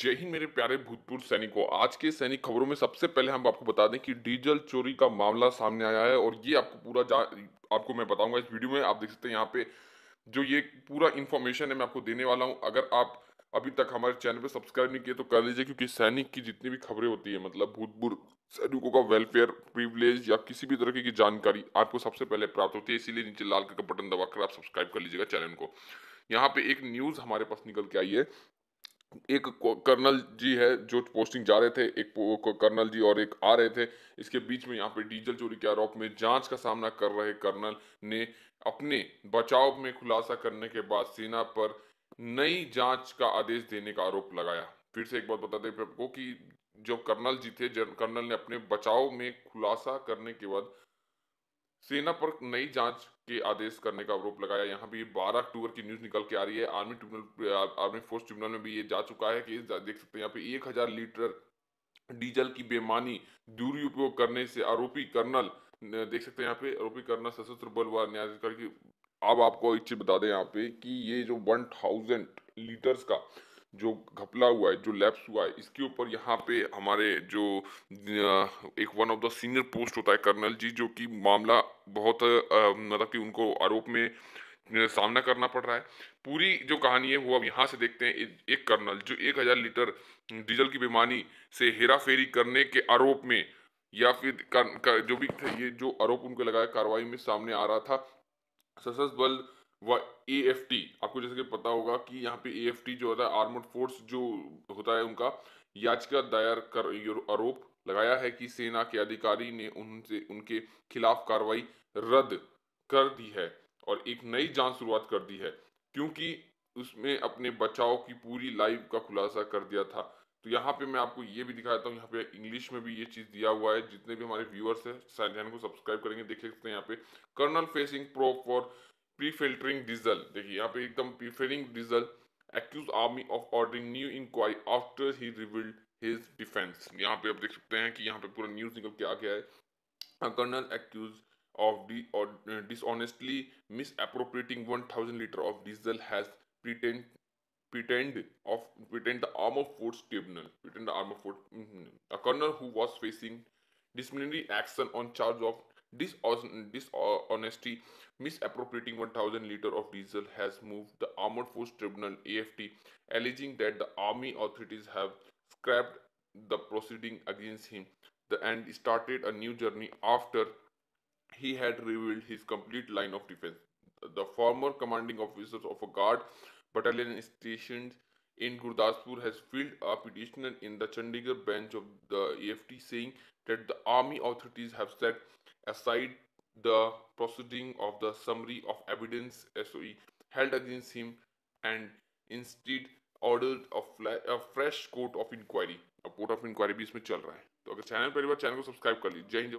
जय हिंद मेरे प्यारे भूतपूर्व सैनिकों आज के सैनिक खबरों में सबसे पहले हम आपको बता दें कि डीजल चोरी का मामला सामने आया है और ये आपको पूरा जा आपको मैं बताऊंगा इस वीडियो में आप देख सकते हैं यहाँ पे जो ये पूरा इन्फॉर्मेशन है मैं आपको देने वाला हूँ अगर आप अभी तक हमारे चैनल पर सब्सक्राइब नहीं किए तो कर लीजिए क्योंकि सैनिक की जितनी भी खबरें होती है मतलब भूतपूर्व सैनिकों का वेलफेयर प्रिवलेज या किसी भी तरह की जानकारी आपको सबसे पहले प्राप्त होती है इसीलिए नीचे लाल कलर का बटन दबाकर आप सब्सक्राइब कर लीजिएगा चैनल को यहाँ पे एक न्यूज़ हमारे पास निकल के आई है एक कर्नल जी है जो पोस्टिंग जा रहे थे एक कर्नल जी और एक आ रहे थे इसके बीच में यहाँ पे डीजल चोरी के आरोप में जांच का सामना कर रहे कर्नल ने अपने बचाव में खुलासा करने के बाद सेना पर नई जांच का आदेश देने का आरोप लगाया फिर से एक बात बता दें आपको कि जो कर्नल जी थे कर्नल ने अपने बचाव में खुलासा करने के बाद सेना पर नई जांच के आदेश करने का आरोप लगाया यहाँ भी 12 अक्टूबर की न्यूज निकल के आ रही है army tribunal army force tribunal में भी ये जा चुका है कि देख सकते हैं यहाँ पे एक हजार लीटर डीजल की बेमानी दुरुपयोग करने से आरोपी कर्नल देख सकते हैं यहाँ पे आरोपी कर्नल सशस्त्र बल व न्यायाधिकारी की अब आपको एक चीज बता दें यहाँ पे कि ये जो वन थाउजेंड लीटर्स का जो घपला हुआ है जो लैप्स हुआ है इसके ऊपर यहाँ पे हमारे जो एक one of the senior post होता है कर्नल जी जो कि मामला बहुत मतलब कि उनको आरोप में सामना करना पड़ रहा है पूरी जो कहानी है वो अब यहाँ से देखते हैं एक कर्नल जो एक हजार लीटर डीजल की बेमानी से हेरा फेरी करने के आरोप में या फिर कर, कर, जो भी थे ये जो आरोप उनको लगाया कार्रवाई में सामने आ रहा था सशस्त्र बल व ए एफ टी आपको जैसे कि पता होगा कि यहाँ पे एएफटी जो होता है आर्मड फोर्स जो होता है उनका याचिका दायर कर आरोप लगाया है कि सेना के अधिकारी ने उनसे उनके खिलाफ कार्रवाई रद्द कर दी है और एक नई जांच शुरुआत कर दी है क्योंकि उसमें अपने बचाव की पूरी लाइव का खुलासा कर दिया था तो यहाँ पे मैं आपको ये भी दिखाता हूँ यहाँ पे इंग्लिश में भी ये चीज़ दिया हुआ है जितने भी हमारे व्यूअर्स है चैनल को सब्सक्राइब करेंगे देख सकते हैं यहाँ पे colonel facing probe for pilfering diesel देखिए यहाँ पे एकदम pilfering diesel accuse army of ordering new inquiry after he revealed his defence यहाँ पे आप देख सकते हैं कि यहाँ पे पूरा न्यूज निकल के आ गया है colonel accuse of the dishonestly misappropriating one thousand litre of diesel has pretend pretend of pretend the arm of force tribunal pretend the arm of force mm -hmm. a colonel who was facing disciplinary action on charge of this dishonesty misappropriating 1000 liter of diesel has moved the armored force tribunal aft alleging that the army authorities have scrapped the proceeding against him the, and started a new journey after he had revealed his complete line of defense the former commanding officers of a guard battalion stationed in Gurdaspur has filed a petition in the Chandigarh bench of the AFT saying that the army authorities have set aside the proceeding of the summary of evidence SOE held against him and instead ordered a, a fresh court of inquiry a court of inquiry भी इसमें चल रहा है तो अगर channel पहली बार channel को subscribe कर लीजिए जय हिंद